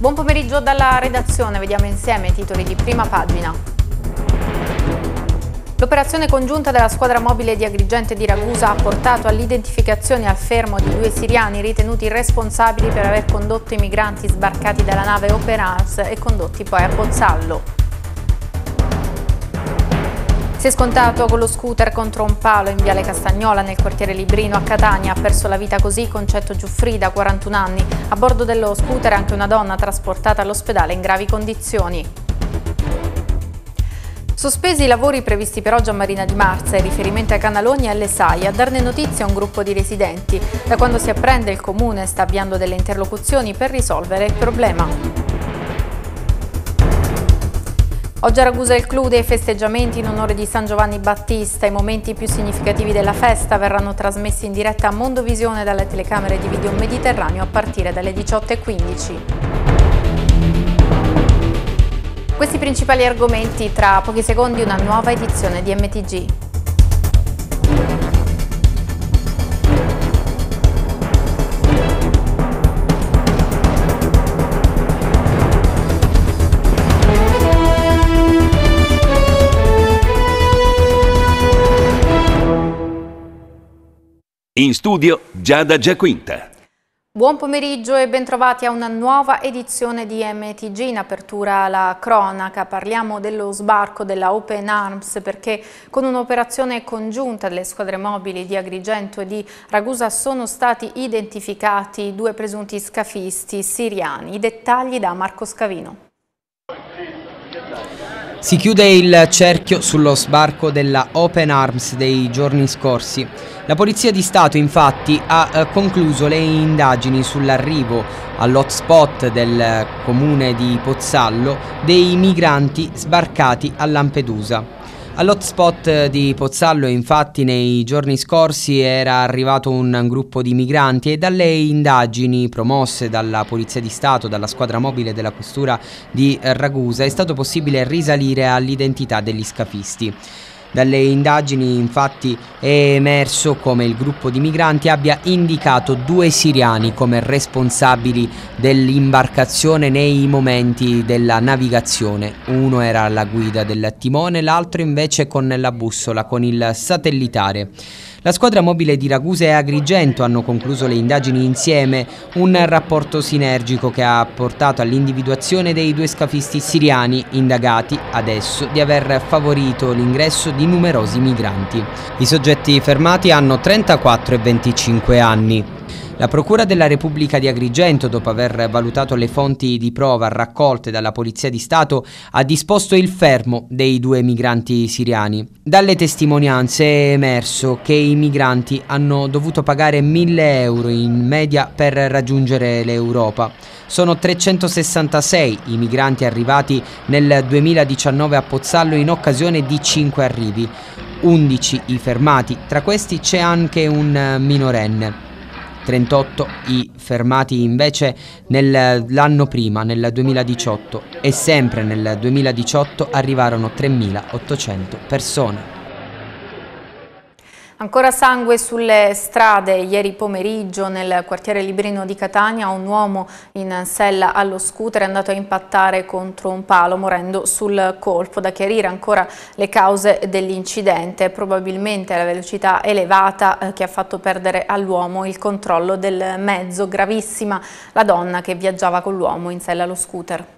Buon pomeriggio dalla redazione, vediamo insieme i titoli di prima pagina. L'operazione congiunta della squadra mobile di Agrigente di Ragusa ha portato all'identificazione e al fermo di due siriani ritenuti responsabili per aver condotto i migranti sbarcati dalla nave Open Arms e condotti poi a Pozzallo. Si è scontato con lo scooter contro un palo in Viale Castagnola nel quartiere Librino a Catania. Ha perso la vita così Concetto Giuffrida, 41 anni. A bordo dello scooter anche una donna trasportata all'ospedale in gravi condizioni. Sospesi i lavori previsti per oggi a Marina di Marza in riferimento ai canaloni e alle SAI a darne notizia un gruppo di residenti. Da quando si apprende il comune sta avviando delle interlocuzioni per risolvere il problema. Oggi a Ragusa il clou dei festeggiamenti in onore di San Giovanni Battista. I momenti più significativi della festa verranno trasmessi in diretta a Mondovisione dalle telecamere di Video Mediterraneo a partire dalle 18.15. Questi principali argomenti tra pochi secondi una nuova edizione di MTG. In studio Giada Giaquinta. Buon pomeriggio e bentrovati a una nuova edizione di MTG in apertura alla cronaca. Parliamo dello sbarco della Open Arms perché con un'operazione congiunta delle squadre mobili di Agrigento e di Ragusa sono stati identificati due presunti scafisti siriani. I dettagli da Marco Scavino. Si chiude il cerchio sullo sbarco della Open Arms dei giorni scorsi. La Polizia di Stato infatti ha eh, concluso le indagini sull'arrivo all'hotspot del comune di Pozzallo dei migranti sbarcati a Lampedusa. All'hotspot di Pozzallo infatti nei giorni scorsi era arrivato un gruppo di migranti e dalle indagini promosse dalla Polizia di Stato, dalla squadra mobile della Questura di Ragusa è stato possibile risalire all'identità degli scafisti. Dalle indagini infatti è emerso come il gruppo di migranti abbia indicato due siriani come responsabili dell'imbarcazione nei momenti della navigazione. Uno era alla guida del timone, l'altro invece con la bussola, con il satellitare. La squadra mobile di Ragusa e Agrigento hanno concluso le indagini insieme, un rapporto sinergico che ha portato all'individuazione dei due scafisti siriani indagati adesso di aver favorito l'ingresso di numerosi migranti. I soggetti fermati hanno 34 e 25 anni. La Procura della Repubblica di Agrigento, dopo aver valutato le fonti di prova raccolte dalla Polizia di Stato, ha disposto il fermo dei due migranti siriani. Dalle testimonianze è emerso che i migranti hanno dovuto pagare 1000 euro in media per raggiungere l'Europa. Sono 366 i migranti arrivati nel 2019 a Pozzallo in occasione di 5 arrivi. 11 i fermati, tra questi c'è anche un minorenne. 38 i fermati invece nell'anno prima, nel 2018 e sempre nel 2018 arrivarono 3.800 persone. Ancora sangue sulle strade. Ieri pomeriggio nel quartiere Librino di Catania un uomo in sella allo scooter è andato a impattare contro un palo morendo sul colpo. Da chiarire ancora le cause dell'incidente. Probabilmente la velocità elevata eh, che ha fatto perdere all'uomo il controllo del mezzo. Gravissima la donna che viaggiava con l'uomo in sella allo scooter.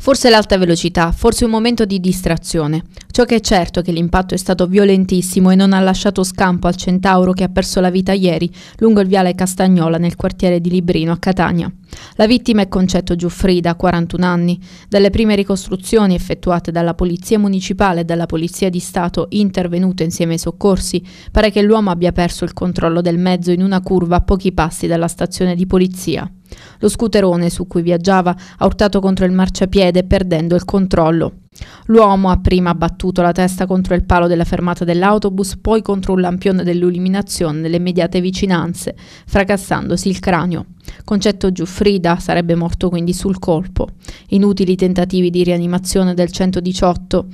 Forse l'alta velocità, forse un momento di distrazione. Ciò che è certo è che l'impatto è stato violentissimo e non ha lasciato scampo al centauro che ha perso la vita ieri lungo il viale Castagnola nel quartiere di Librino a Catania. La vittima è Concetto Giuffrida, 41 anni. Dalle prime ricostruzioni effettuate dalla Polizia Municipale e dalla Polizia di Stato intervenute insieme ai soccorsi, pare che l'uomo abbia perso il controllo del mezzo in una curva a pochi passi dalla stazione di polizia. Lo scuterone su cui viaggiava ha urtato contro il marciapiede perdendo il controllo. L'uomo ha prima battuto la testa contro il palo della fermata dell'autobus, poi contro un lampione dell'illuminazione nelle immediate vicinanze, fracassandosi il cranio. Concetto Giuffrida sarebbe morto quindi sul colpo. Inutili tentativi di rianimazione del 118.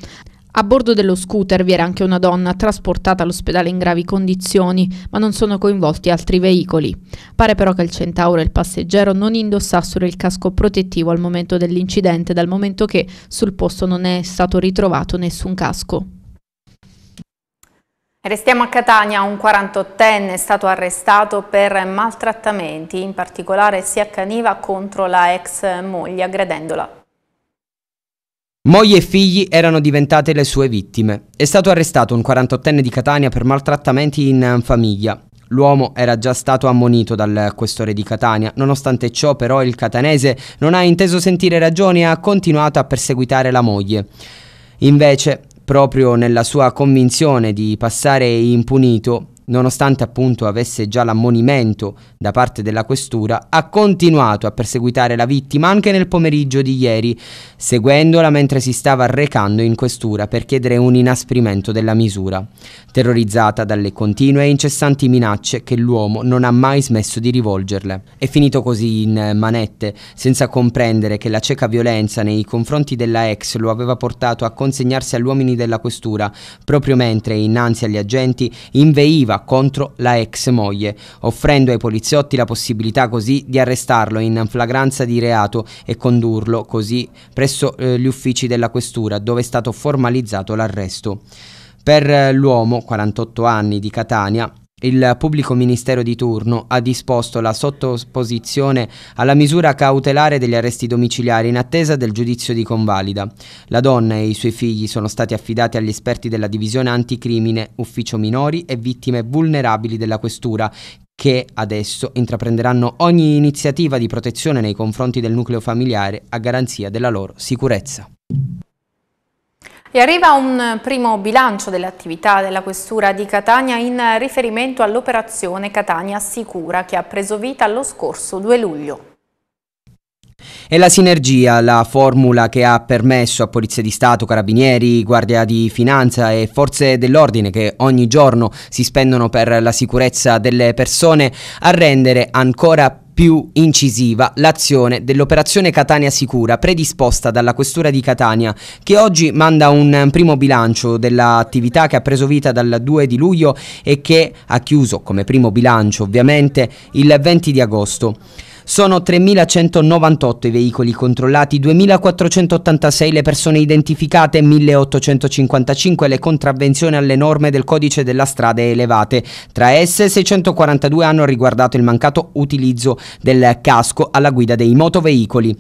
A bordo dello scooter vi era anche una donna trasportata all'ospedale in gravi condizioni, ma non sono coinvolti altri veicoli. Pare però che il centauro e il passeggero non indossassero il casco protettivo al momento dell'incidente, dal momento che sul posto non è stato ritrovato nessun casco. Restiamo a Catania, un 48enne è stato arrestato per maltrattamenti, in particolare si accaniva contro la ex moglie aggredendola. Moglie e figli erano diventate le sue vittime. È stato arrestato un 48enne di Catania per maltrattamenti in eh, famiglia. L'uomo era già stato ammonito dal questore di Catania, nonostante ciò però il catanese non ha inteso sentire ragioni e ha continuato a perseguitare la moglie. Invece, proprio nella sua convinzione di passare impunito, nonostante appunto avesse già l'ammonimento da parte della questura, ha continuato a perseguitare la vittima anche nel pomeriggio di ieri, seguendola mentre si stava recando in questura per chiedere un inasprimento della misura, terrorizzata dalle continue e incessanti minacce che l'uomo non ha mai smesso di rivolgerle. È finito così in manette, senza comprendere che la cieca violenza nei confronti della ex lo aveva portato a consegnarsi agli uomini della questura, proprio mentre innanzi agli agenti inveiva aggressiva contro la ex moglie, offrendo ai poliziotti la possibilità così di arrestarlo in flagranza di reato e condurlo così presso eh, gli uffici della questura dove è stato formalizzato l'arresto. Per eh, l'uomo, 48 anni, di Catania, il pubblico ministero di turno ha disposto la sottoposizione alla misura cautelare degli arresti domiciliari in attesa del giudizio di convalida. La donna e i suoi figli sono stati affidati agli esperti della divisione anticrimine, ufficio minori e vittime vulnerabili della questura che adesso intraprenderanno ogni iniziativa di protezione nei confronti del nucleo familiare a garanzia della loro sicurezza. E arriva un primo bilancio dell'attività della Questura di Catania in riferimento all'operazione Catania Sicura che ha preso vita lo scorso 2 luglio. E la sinergia, la formula che ha permesso a Polizia di Stato, Carabinieri, Guardia di Finanza e Forze dell'Ordine che ogni giorno si spendono per la sicurezza delle persone a rendere ancora più più incisiva l'azione dell'operazione Catania Sicura predisposta dalla Questura di Catania che oggi manda un eh, primo bilancio dell'attività che ha preso vita dal 2 di luglio e che ha chiuso come primo bilancio ovviamente il 20 di agosto. Sono 3.198 i veicoli controllati, 2.486 le persone identificate, 1.855 le contravvenzioni alle norme del codice della strada elevate. Tra esse 642 hanno riguardato il mancato utilizzo del casco alla guida dei motoveicoli.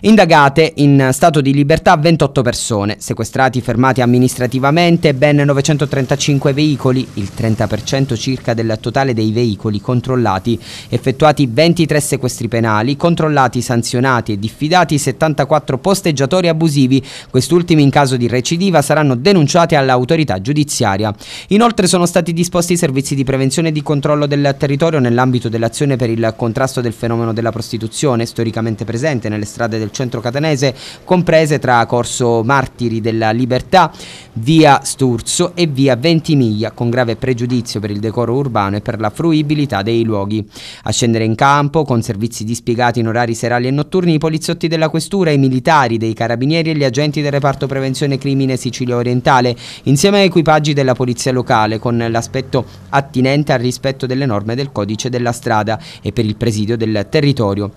Indagate in stato di libertà 28 persone, sequestrati, fermati amministrativamente ben 935 veicoli, il 30% circa del totale dei veicoli controllati, effettuati 23 sequestri penali, controllati, sanzionati e diffidati 74 posteggiatori abusivi. Quest'ultimi in caso di recidiva saranno denunciati all'autorità giudiziaria. Inoltre sono stati disposti servizi di prevenzione e di controllo del territorio nell'ambito dell'azione per il contrasto del fenomeno della prostituzione, storicamente presente nelle strade del centro catanese, comprese tra Corso Martiri della Libertà, via Sturzo e via Ventimiglia, con grave pregiudizio per il decoro urbano e per la fruibilità dei luoghi. A scendere in campo con servizi servizi dispiegati in orari serali e notturni i poliziotti della questura, i militari, dei carabinieri e gli agenti del reparto prevenzione crimine Sicilia Orientale, insieme a equipaggi della polizia locale, con l'aspetto attinente al rispetto delle norme del codice della strada e per il presidio del territorio.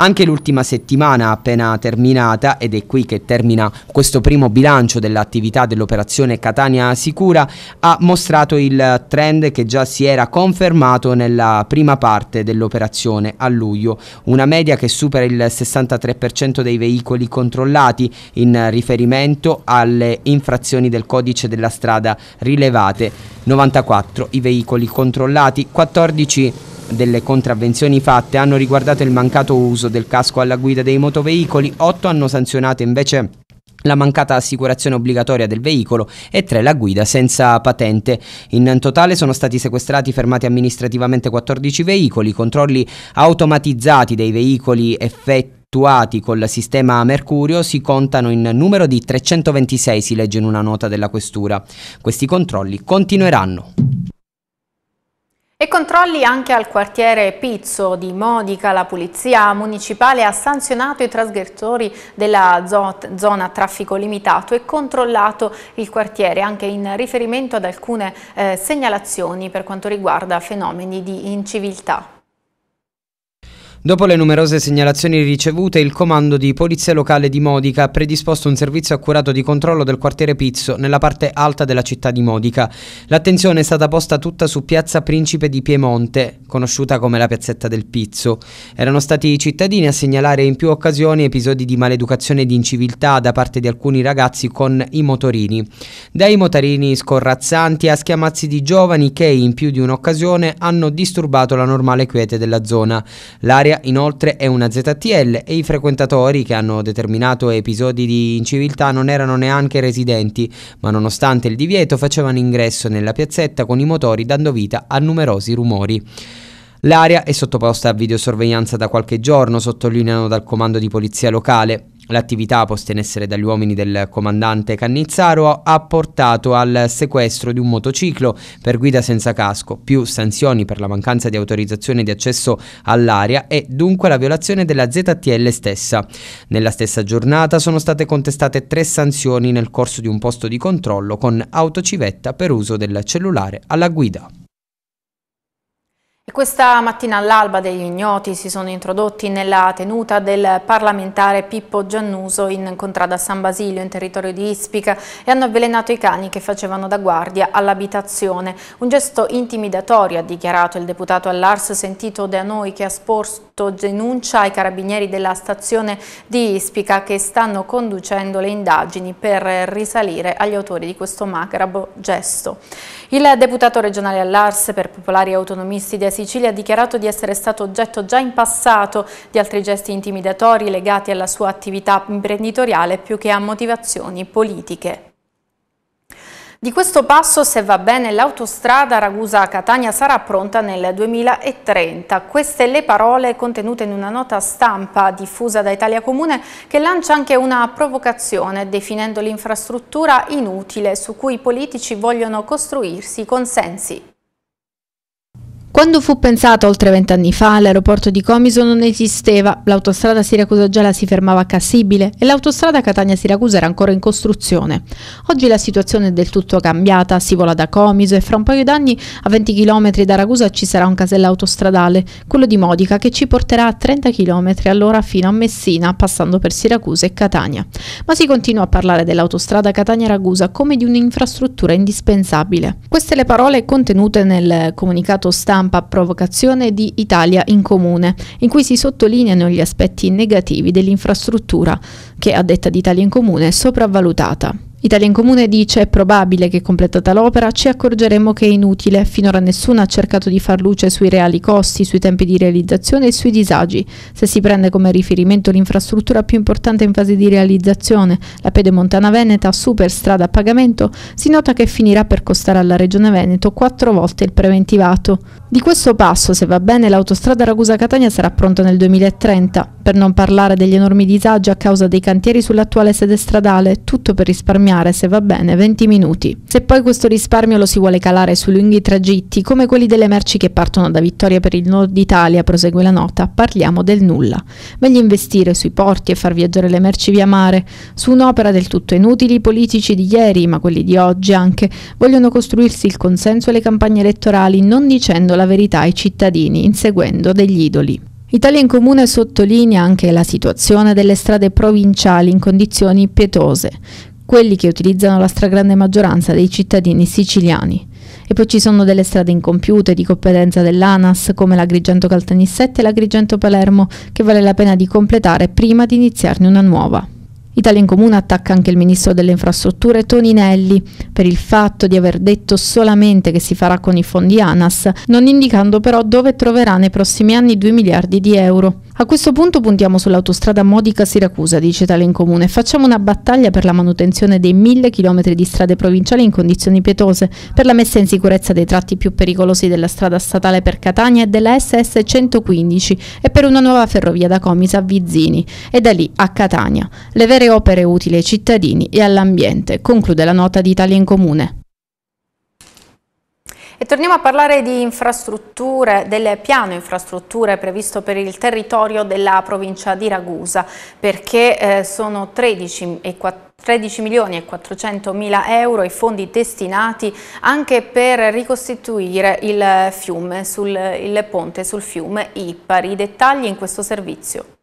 Anche l'ultima settimana appena terminata, ed è qui che termina questo primo bilancio dell'attività dell'operazione Catania Sicura, ha mostrato il trend che già si era confermato nella prima parte dell'operazione a luglio, una media che supera il 63% dei veicoli controllati in riferimento alle infrazioni del codice della strada rilevate, 94 i veicoli controllati, 14 delle contravvenzioni fatte hanno riguardato il mancato uso del casco alla guida dei motoveicoli, 8 hanno sanzionato invece la mancata assicurazione obbligatoria del veicolo e 3 la guida senza patente. In totale sono stati sequestrati e fermati amministrativamente 14 veicoli, controlli automatizzati dei veicoli effettuati effettuati col sistema Mercurio si contano in numero di 326, si legge in una nota della Questura. Questi controlli continueranno. E controlli anche al quartiere Pizzo di Modica, la Polizia Municipale ha sanzionato i trasgressori della zona traffico limitato e controllato il quartiere anche in riferimento ad alcune eh, segnalazioni per quanto riguarda fenomeni di inciviltà. Dopo le numerose segnalazioni ricevute, il comando di Polizia Locale di Modica ha predisposto un servizio accurato di controllo del quartiere Pizzo nella parte alta della città di Modica. L'attenzione è stata posta tutta su Piazza Principe di Piemonte, conosciuta come la piazzetta del Pizzo. Erano stati i cittadini a segnalare in più occasioni episodi di maleducazione e di inciviltà da parte di alcuni ragazzi con i motorini. Dai motorini scorrazzanti a schiamazzi di giovani che in più di un'occasione hanno disturbato la normale quiete della zona. L'area L'area inoltre è una ZTL e i frequentatori che hanno determinato episodi di inciviltà non erano neanche residenti, ma nonostante il divieto facevano ingresso nella piazzetta con i motori dando vita a numerosi rumori. L'area è sottoposta a videosorveglianza da qualche giorno, sottolineano dal comando di polizia locale. L'attività posta in essere dagli uomini del comandante Cannizzaro ha portato al sequestro di un motociclo per guida senza casco, più sanzioni per la mancanza di autorizzazione di accesso all'area e dunque la violazione della ZTL stessa. Nella stessa giornata sono state contestate tre sanzioni nel corso di un posto di controllo con autocivetta per uso del cellulare alla guida. Questa mattina all'alba degli ignoti si sono introdotti nella tenuta del parlamentare Pippo Giannuso in contrada San Basilio in territorio di Ispica e hanno avvelenato i cani che facevano da guardia all'abitazione. Un gesto intimidatorio ha dichiarato il deputato all'Ars sentito da noi che ha sporto denuncia ai carabinieri della stazione di Ispica che stanno conducendo le indagini per risalire agli autori di questo macabro gesto. Il deputato regionale all'Ars per Popolari Autonomisti di Sicilia ha dichiarato di essere stato oggetto già in passato di altri gesti intimidatori legati alla sua attività imprenditoriale più che a motivazioni politiche. Di questo passo, se va bene, l'autostrada Ragusa-Catania sarà pronta nel 2030. Queste le parole contenute in una nota stampa diffusa da Italia Comune che lancia anche una provocazione definendo l'infrastruttura inutile su cui i politici vogliono costruirsi consensi. Quando fu pensato oltre vent'anni fa, l'aeroporto di Comiso non esisteva, l'autostrada Siracusa-Gela si fermava a Cassibile e l'autostrada Catania-Siracusa era ancora in costruzione. Oggi la situazione è del tutto cambiata, si vola da Comiso e fra un paio d'anni a 20 km da Ragusa ci sarà un casello autostradale, quello di Modica, che ci porterà a 30 km all'ora fino a Messina, passando per Siracusa e Catania. Ma si continua a parlare dell'autostrada Catania-Ragusa come di un'infrastruttura indispensabile. Queste le parole contenute nel comunicato stampa stampa provocazione di Italia in comune, in cui si sottolineano gli aspetti negativi dell'infrastruttura che, a detta di Italia in comune, è sopravvalutata. Italia in Comune dice è probabile che completata l'opera ci accorgeremo che è inutile, finora nessuno ha cercato di far luce sui reali costi, sui tempi di realizzazione e sui disagi. Se si prende come riferimento l'infrastruttura più importante in fase di realizzazione, la pedemontana veneta superstrada a pagamento, si nota che finirà per costare alla Regione Veneto quattro volte il preventivato. Di questo passo, se va bene, l'autostrada Ragusa-Catania sarà pronta nel 2030, per non parlare degli enormi disagi a causa dei cantieri sull'attuale sede stradale, tutto per risparmiare, se va bene, 20 minuti. Se poi questo risparmio lo si vuole calare su lunghi tragitti, come quelli delle merci che partono da Vittoria per il nord Italia, prosegue la nota, parliamo del nulla. Meglio investire sui porti e far viaggiare le merci via mare, su un'opera del tutto inutile i politici di ieri, ma quelli di oggi anche, vogliono costruirsi il consenso e le campagne elettorali non dicendo la verità ai cittadini inseguendo degli idoli. Italia in Comune sottolinea anche la situazione delle strade provinciali in condizioni pietose, quelli che utilizzano la stragrande maggioranza dei cittadini siciliani. E poi ci sono delle strade incompiute di competenza dell'ANAS come l'Agrigento Caltanissette e l'Agrigento Palermo che vale la pena di completare prima di iniziarne una nuova. Italia in Comune attacca anche il ministro delle infrastrutture Toninelli per il fatto di aver detto solamente che si farà con i fondi ANAS, non indicando però dove troverà nei prossimi anni 2 miliardi di euro. A questo punto puntiamo sull'autostrada Modica-Siracusa, dice tale in comune. Facciamo una battaglia per la manutenzione dei mille chilometri di strade provinciali in condizioni pietose, per la messa in sicurezza dei tratti più pericolosi della strada statale per Catania e della SS 115 e per una nuova ferrovia da Comisa a Vizzini e da lì a Catania. Le vere opere utili ai cittadini e all'ambiente, conclude la nota di Italia in Comune. E torniamo a parlare di infrastrutture, del piano infrastrutture previsto per il territorio della provincia di Ragusa, perché eh, sono 13 e 13 milioni e 400 mila euro i fondi destinati anche per ricostituire il, fiume, sul, il ponte sul fiume Ippari. I dettagli in questo servizio.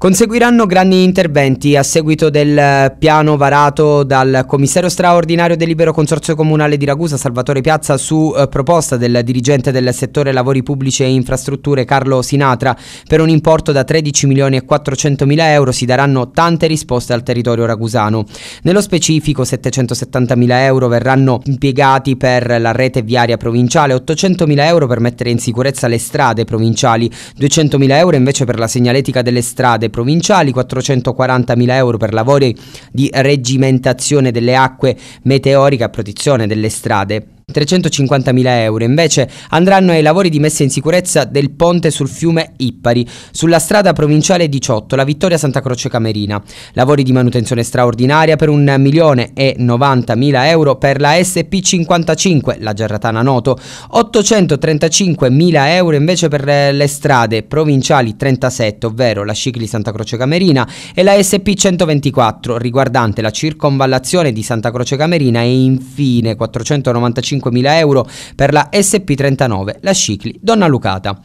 Conseguiranno grandi interventi a seguito del piano varato dal commissario straordinario del Libero Consorzio Comunale di Ragusa, Salvatore Piazza, su eh, proposta del dirigente del settore lavori pubblici e infrastrutture Carlo Sinatra. Per un importo da 13 milioni e 400 mila euro si daranno tante risposte al territorio ragusano. Nello specifico 770 mila euro verranno impiegati per la rete viaria provinciale, 800 mila euro per mettere in sicurezza le strade provinciali, 200 mila euro invece per la segnaletica delle strade provinciali, 440.000 euro per lavori di reggimentazione delle acque meteoriche a protezione delle strade 350.000 euro. Invece andranno ai lavori di messa in sicurezza del ponte sul fiume Ippari, sulla strada provinciale 18, la Vittoria Santa Croce Camerina. Lavori di manutenzione straordinaria per 1.090.000 euro per la SP55, la Gerratana Noto, 835.000 euro invece per eh, le strade provinciali 37, ovvero la Scicli Santa Croce Camerina e la SP124, riguardante la circonvallazione di Santa Croce Camerina e infine 495 35.000 euro per la SP39, la Scicli Donna Lucata.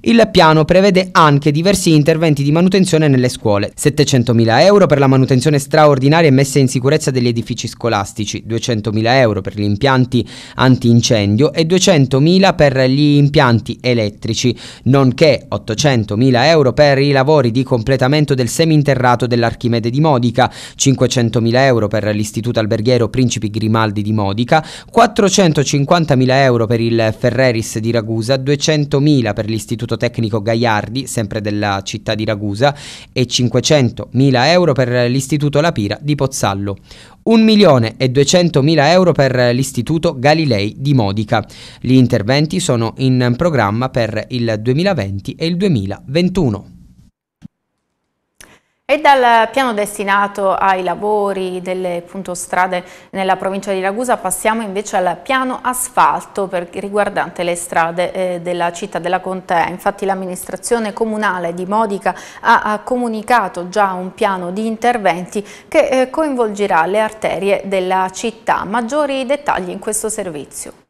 Il piano prevede anche diversi interventi di manutenzione nelle scuole, 700.000 euro per la manutenzione straordinaria e messa in sicurezza degli edifici scolastici, 200.000 euro per gli impianti antincendio e 200.000 per gli impianti elettrici, nonché 800.000 euro per i lavori di completamento del seminterrato dell'Archimede di Modica, 500.000 euro per l'Istituto Alberghiero Principi Grimaldi di Modica, 400 250.000 euro per il Ferreris di Ragusa, 200.000 per l'Istituto Tecnico Gaiardi, sempre della città di Ragusa, e 500.000 euro per l'Istituto La Pira di Pozzallo. 1.200.000 euro per l'Istituto Galilei di Modica. Gli interventi sono in programma per il 2020 e il 2021. E dal piano destinato ai lavori delle appunto, strade nella provincia di Ragusa passiamo invece al piano asfalto per, riguardante le strade eh, della città della contea. Infatti l'amministrazione comunale di Modica ha, ha, comunicato già un piano di interventi che eh, coinvolgerà le arterie della città. Maggiori dettagli in questo servizio.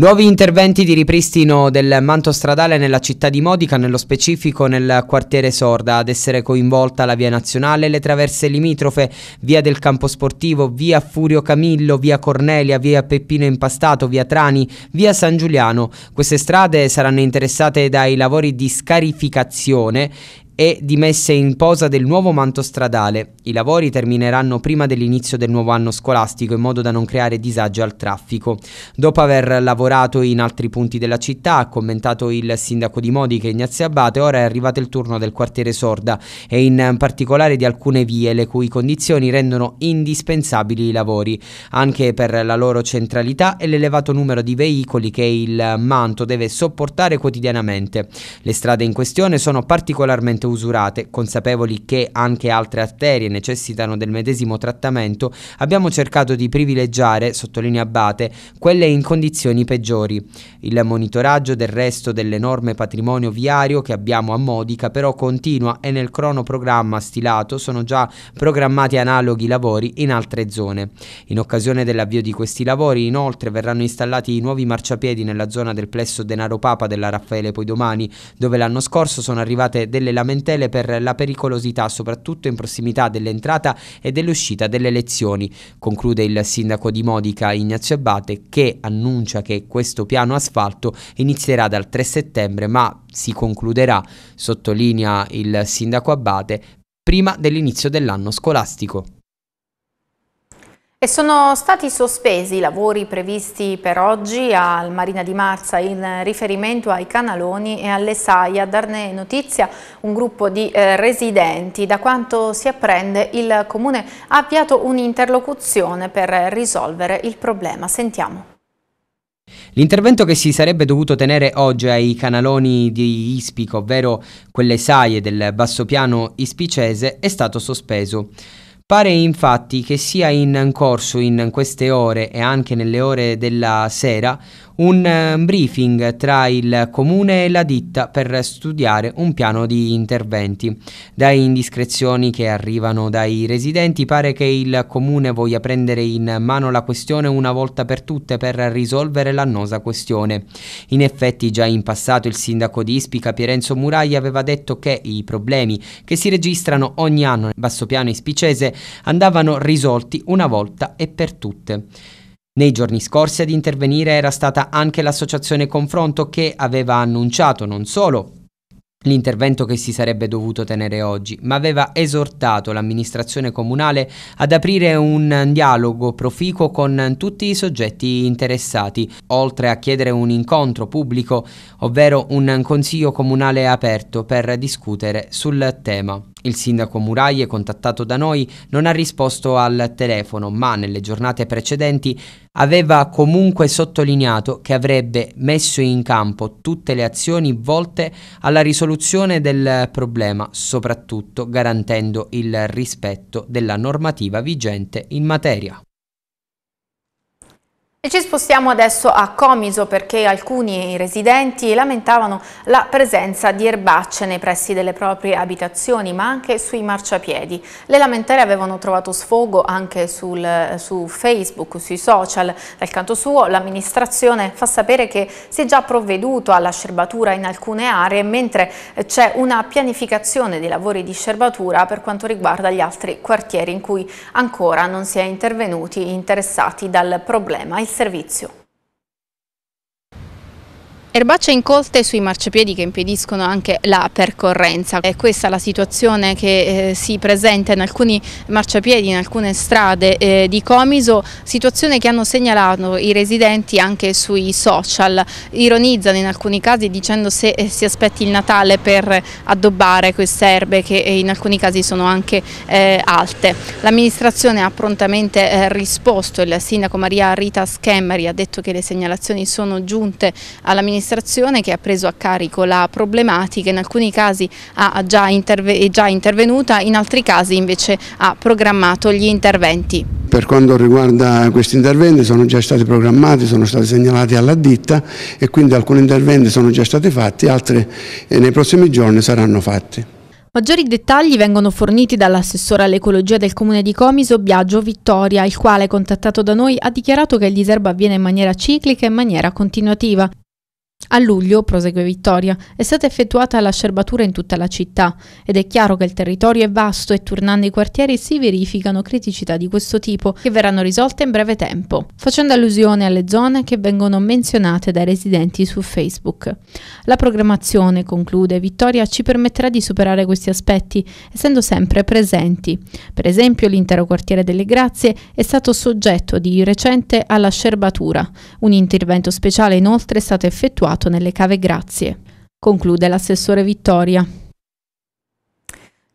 Nuovi interventi di ripristino del manto stradale nella città di Modica, nello specifico nel quartiere Sorda, ad essere coinvolta la via nazionale, le traverse limitrofe, via del campo sportivo, via Furio Camillo, via Cornelia, via Peppino Impastato, via Trani, via San Giuliano. Queste strade saranno interessate dai lavori di scarificazione e di messa in posa del nuovo manto stradale. I lavori termineranno prima dell'inizio del nuovo anno scolastico in modo da non creare disagio al traffico. Dopo aver lavorato in altri punti della città, ha commentato il sindaco di Modica Ignazio Abate, ora è arrivato il turno del quartiere Sorda e in particolare di alcune vie le cui condizioni rendono indispensabili i lavori, anche per la loro centralità e l'elevato numero di veicoli che il manto deve sopportare quotidianamente. Le strade in questione sono particolarmente usurate, consapevoli che anche altre arterie necessitano del medesimo trattamento, abbiamo cercato di privilegiare, sottolinea Abate, quelle in condizioni peggiori. Il monitoraggio del resto dell'enorme patrimonio viario che abbiamo a Modica però continua e nel cronoprogramma stilato sono già programmati analoghi lavori in altre zone. In occasione dell'avvio di questi lavori inoltre verranno installati i nuovi marciapiedi nella zona del plesso Denaro Papa della Raffaele poi dove l'anno scorso sono arrivate delle lamentazioni clientele per la pericolosità, soprattutto in prossimità dell'entrata e dell'uscita delle elezioni. Conclude il sindaco di Modica Ignazio Abate che annuncia che questo piano asfalto inizierà dal 3 settembre ma si concluderà, sottolinea il sindaco Abate, prima dell'inizio dell'anno scolastico. E sono stati sospesi i lavori previsti per oggi al Marina di Marza in riferimento ai canaloni e alle saie. A darne notizia un gruppo di eh, residenti. Da quanto si apprende il Comune ha avviato un'interlocuzione per risolvere il problema. Sentiamo. L'intervento che si sarebbe dovuto tenere oggi ai canaloni di Ispico, ovvero quelle saie del bassopiano ispicese, è stato sospeso. Pare infatti che sia in corso in queste ore e anche nelle ore della sera un ehm, briefing tra il comune e la ditta per studiare un piano di interventi. Da indiscrezioni che arrivano dai residenti pare che il comune voglia prendere in mano la questione una volta per tutte per risolvere l'annosa questione. In effetti già in passato il sindaco di Ispica Pierenzo Muraglia aveva detto che i problemi che si registrano ogni anno nel basso piano ispicese andavano risolti una volta e per tutte. Nei giorni scorsi ad intervenire era stata anche l'associazione Confronto che aveva annunciato non solo l'intervento che si sarebbe dovuto tenere oggi, ma aveva esortato l'amministrazione comunale ad aprire un dialogo proficuo con tutti i soggetti interessati, oltre a chiedere un incontro pubblico, ovvero un consiglio comunale aperto per discutere sul tema. Il sindaco Muraglie, contattato da noi, non ha risposto al telefono, ma nelle giornate precedenti aveva comunque sottolineato che avrebbe messo in campo tutte le azioni volte alla risoluzione del problema, soprattutto garantendo il rispetto della normativa vigente in materia. E ci spostiamo adesso a Comiso perché alcuni residenti lamentavano la presenza di erbacce nei pressi delle proprie abitazioni ma anche sui marciapiedi. Le lamentere avevano trovato sfogo anche sul, su Facebook, sui social. Dal canto suo l'amministrazione fa sapere che si è già provveduto alla scerbatura in alcune aree mentre c'è una pianificazione dei lavori di scerbatura per quanto riguarda gli altri quartieri in cui ancora non si è intervenuti interessati dal problema. Il servizio. Erbacce incolte sui marciapiedi che impediscono anche la percorrenza. È questa la situazione che eh, si presenta in alcuni marciapiedi, in alcune strade eh, di Comiso, situazione che hanno segnalato i residenti anche sui social. Ironizzano in alcuni casi dicendo se eh, si aspetti il Natale per addobbare queste erbe che eh, in alcuni casi sono anche eh, alte. L'amministrazione ha prontamente eh, risposto, il sindaco Maria Rita Schemmeri ha detto che le segnalazioni sono giunte all'amministrazione amministrazione che ha preso a carico la problematica, in alcuni casi ha già è già intervenuta, in altri casi invece ha programmato gli interventi. Per quanto riguarda questi interventi sono già stati programmati, sono stati segnalati alla ditta e quindi alcuni interventi sono già stati fatti, altri eh, nei prossimi giorni saranno fatti. Maggiori dettagli vengono forniti dall'assessore all'ecologia del comune di Comiso, Biagio Vittoria, il quale, contattato da noi, ha dichiarato che il diserbo avviene in maniera ciclica e in maniera continuativa a luglio, prosegue Vittoria, è stata effettuata la scerbatura in tutta la città ed è chiaro che il territorio è vasto e turnando i quartieri si verificano criticità di questo tipo che verranno risolte in breve tempo, facendo allusione alle zone che vengono menzionate dai residenti su Facebook. La programmazione, conclude Vittoria, ci permetterà di superare questi aspetti essendo sempre presenti. Per esempio l'intero quartiere delle Grazie è stato soggetto di recente alla scerbatura. Un intervento speciale inoltre è stato effettuato trovato nelle cave Grazie, conclude l'assessore Vittoria.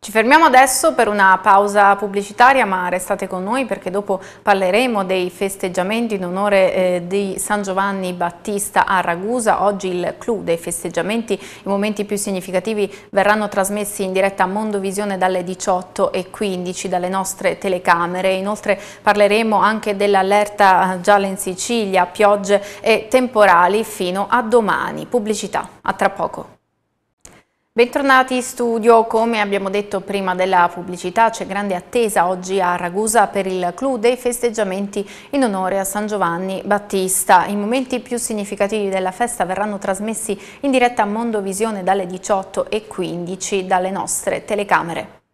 Ci fermiamo adesso per una pausa pubblicitaria, ma restate con noi perché dopo parleremo dei festeggiamenti in onore eh, di San Giovanni Battista a Ragusa. Oggi il clou dei festeggiamenti, i momenti più significativi verranno trasmessi in diretta a Mondovisione dalle 18.15 dalle nostre telecamere. Inoltre parleremo anche dell'allerta gialla in Sicilia, piogge e temporali fino a domani. Pubblicità, a tra poco. Bentornati in studio, come abbiamo detto prima della pubblicità c'è grande attesa oggi a Ragusa per il clou dei festeggiamenti in onore a San Giovanni Battista. I momenti più significativi della festa verranno trasmessi in diretta a Mondovisione dalle 18.15 dalle nostre telecamere.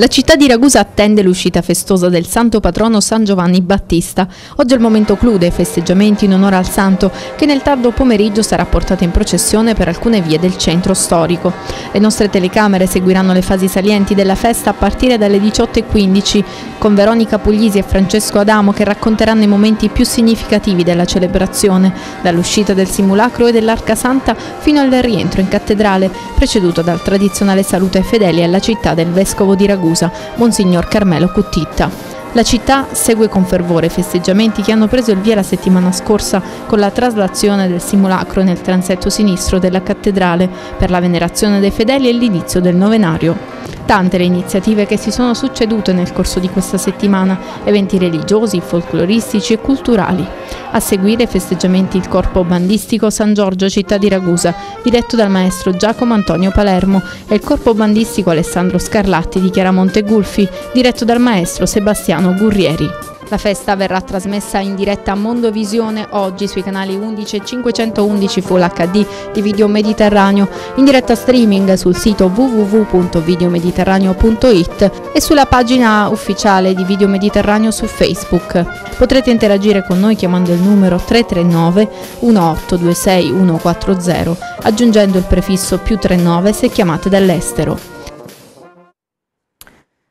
La città di Ragusa attende l'uscita festosa del santo patrono San Giovanni Battista. Oggi è il momento clou dei festeggiamenti in onore al santo, che nel tardo pomeriggio sarà portato in processione per alcune vie del centro storico. Le nostre telecamere seguiranno le fasi salienti della festa a partire dalle 18.15, con Veronica Puglisi e Francesco Adamo che racconteranno i momenti più significativi della celebrazione, dall'uscita del simulacro e dell'Arca Santa fino al rientro in cattedrale, preceduto dal tradizionale saluto ai fedeli alla città del Vescovo di Ragusa. Siracusa, Monsignor Carmelo Cuttitta. La città segue con fervore i festeggiamenti che hanno preso il via la settimana scorsa con la traslazione del simulacro nel transetto sinistro della cattedrale per la venerazione dei fedeli e l'inizio del novenario tante le iniziative che si sono succedute nel corso di questa settimana, eventi religiosi, folcloristici e culturali. A seguire festeggiamenti il corpo bandistico San Giorgio Città di Ragusa, diretto dal maestro Giacomo Antonio Palermo, e il corpo bandistico Alessandro Scarlatti di Chiaramonte Gulfi, diretto dal maestro Sebastiano Gurrieri. La festa verrà trasmessa in diretta a Mondovisione oggi sui canali 11 e 511 Full HD di Video Mediterraneo, in diretta streaming sul sito www.videomediterraneo.it e sulla pagina ufficiale di Video Mediterraneo su Facebook. Potrete interagire con noi chiamando il numero 339 1826 140 aggiungendo il prefisso più 39 se chiamate dall'estero.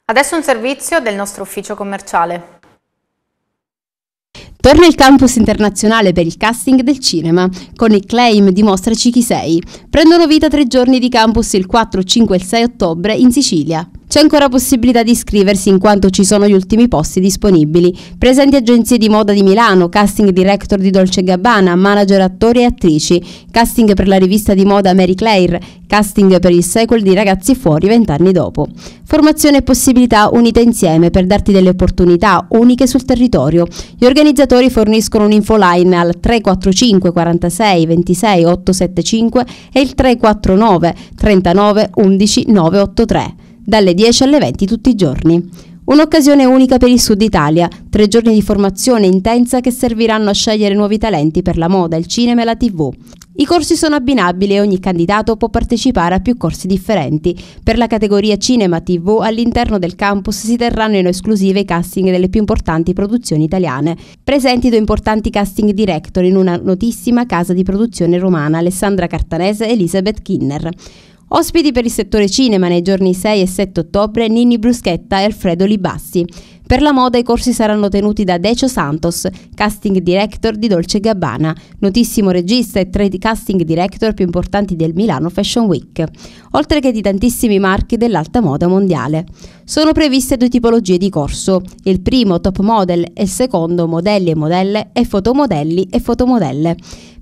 Adesso un servizio del nostro ufficio commerciale. Torna il campus internazionale per il casting del cinema, con il claim Dimostraci chi sei. Prendono vita tre giorni di campus il 4, 5 e 6 ottobre in Sicilia. C'è ancora possibilità di iscriversi in quanto ci sono gli ultimi posti disponibili. Presenti agenzie di moda di Milano, casting director di Dolce Gabbana, manager attori e attrici, casting per la rivista di moda Mary Claire, casting per il sequel di Ragazzi fuori vent'anni dopo. Formazione e possibilità unite insieme per darti delle opportunità uniche sul territorio. Gli organizzatori forniscono un un'infoline al 345 46 26 875 e il 349 39 11 983 dalle 10 alle 20 tutti i giorni. Un'occasione unica per il Sud Italia, tre giorni di formazione intensa che serviranno a scegliere nuovi talenti per la moda, il cinema e la tv. I corsi sono abbinabili e ogni candidato può partecipare a più corsi differenti. Per la categoria Cinema TV all'interno del campus si terranno in esclusive i casting delle più importanti produzioni italiane. Presenti due importanti casting director in una notissima casa di produzione romana, Alessandra Cartanese e Elisabeth Kinner. Ospiti per il settore cinema nei giorni 6 e 7 ottobre Nini Bruschetta e Alfredo Libassi. Per la moda i corsi saranno tenuti da Decio Santos, casting director di Dolce Gabbana, notissimo regista e tra i casting director più importanti del Milano Fashion Week, oltre che di tantissimi marchi dell'alta moda mondiale. Sono previste due tipologie di corso, il primo top model e il secondo modelli e modelle e fotomodelli e fotomodelle.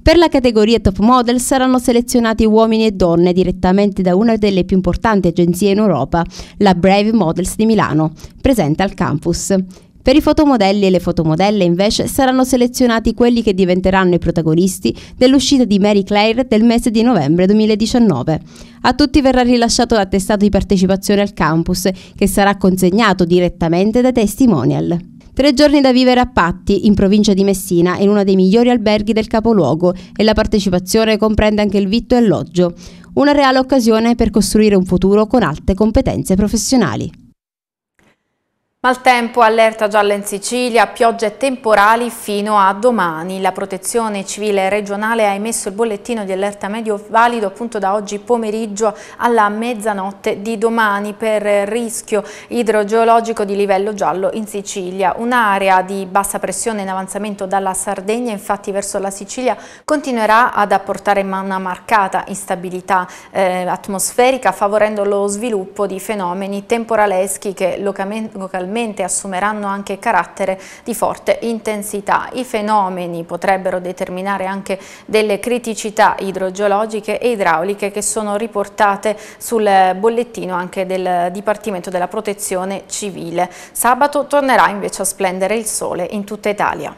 Per la categoria top model saranno selezionati uomini e donne direttamente da una delle più importanti agenzie in Europa, la Brave Models di Milano, presente al campus. Per i fotomodelli e le fotomodelle invece saranno selezionati quelli che diventeranno i protagonisti dell'uscita di Mary Claire del mese di novembre 2019. A tutti verrà rilasciato l'attestato di partecipazione al campus che sarà consegnato direttamente dai testimonial. Tre giorni da vivere a Patti, in provincia di Messina, in uno dei migliori alberghi del capoluogo e la partecipazione comprende anche il vitto e alloggio. Una reale occasione per costruire un futuro con alte competenze professionali. Maltempo allerta gialla in Sicilia, piogge temporali fino a domani. La protezione civile regionale ha emesso il bollettino di allerta medio valido appunto da oggi pomeriggio alla mezzanotte di domani per rischio idrogeologico di livello giallo in Sicilia. Un'area di bassa pressione in avanzamento dalla Sardegna infatti verso la Sicilia continuerà ad apportare una marcata instabilità eh, atmosferica favorendo lo sviluppo di fenomeni temporaleschi che localmente probabilmente assumeranno anche carattere di forte intensità. I fenomeni potrebbero determinare anche delle criticità idrogeologiche e idrauliche che sono riportate sul bollettino anche del Dipartimento della Protezione Civile. Sabato tornerà invece a splendere il sole in tutta Italia.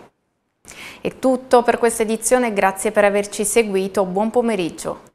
È tutto per questa edizione, grazie per averci seguito, buon pomeriggio.